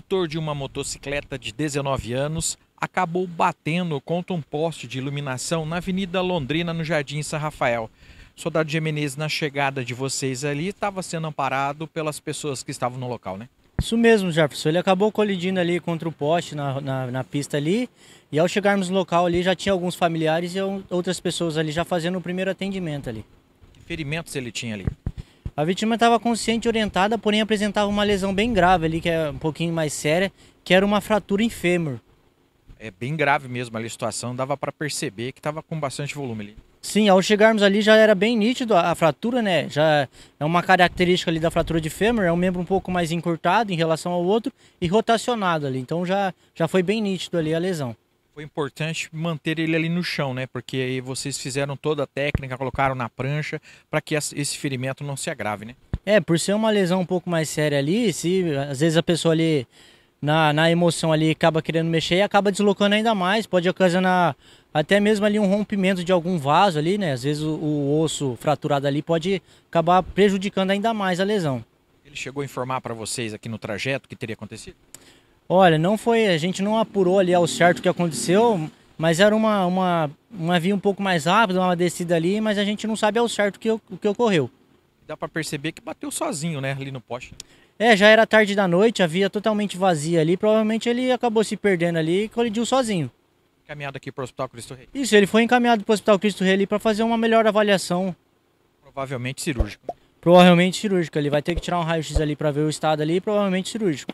condutor de uma motocicleta de 19 anos acabou batendo contra um poste de iluminação na Avenida Londrina, no Jardim São Rafael. O soldado Gemenez, na chegada de vocês ali, estava sendo amparado pelas pessoas que estavam no local, né? Isso mesmo, Jefferson. Ele acabou colidindo ali contra o poste na, na, na, pista ali. E ao chegarmos no local ali, já tinha alguns familiares e outras pessoas ali já fazendo o primeiro atendimento ali. Que ferimentos ele tinha ali? A vítima estava consciente e orientada, porém apresentava uma lesão bem grave ali, que é um pouquinho mais séria, que era uma fratura em fêmur. É bem grave mesmo ali a situação, dava para perceber que estava com bastante volume ali. Sim, ao chegarmos ali já era bem nítido a, fratura, né? Já é uma característica ali da fratura de fêmur, é um membro um pouco mais encurtado em relação ao outro e rotacionado ali. Então já, já foi bem nítido ali a lesão. Foi importante manter ele ali no chão, né? Porque aí vocês fizeram toda a técnica, colocaram na prancha para que esse ferimento não se agrave, né? É, por ser uma lesão um pouco mais séria ali, se às vezes a pessoa ali na, na emoção ali acaba querendo mexer e acaba deslocando ainda mais, pode ocasionar até mesmo ali um rompimento de algum vaso ali, né? Às vezes o, o osso fraturado ali pode acabar prejudicando ainda mais a lesão. Ele chegou a informar para vocês aqui no trajeto que teria acontecido? Olha, não foi, a gente não apurou ali ao certo o que aconteceu, mas era uma, uma, uma via um pouco mais rápida, uma descida ali, mas a gente não sabe ao certo o que, o que ocorreu. Dá para perceber que bateu sozinho, né, ali no poste. É, já era tarde da noite, a via totalmente vazia ali, provavelmente ele acabou se perdendo ali e colidiu sozinho. Encaminhado aqui para o Hospital Cristo Rei. Isso, ele foi encaminhado para o Hospital Cristo Rei ali para fazer uma melhor avaliação. Provavelmente cirúrgico. Provavelmente cirúrgico, ele vai ter que tirar um raio-x ali para ver o estado ali, provavelmente cirúrgico.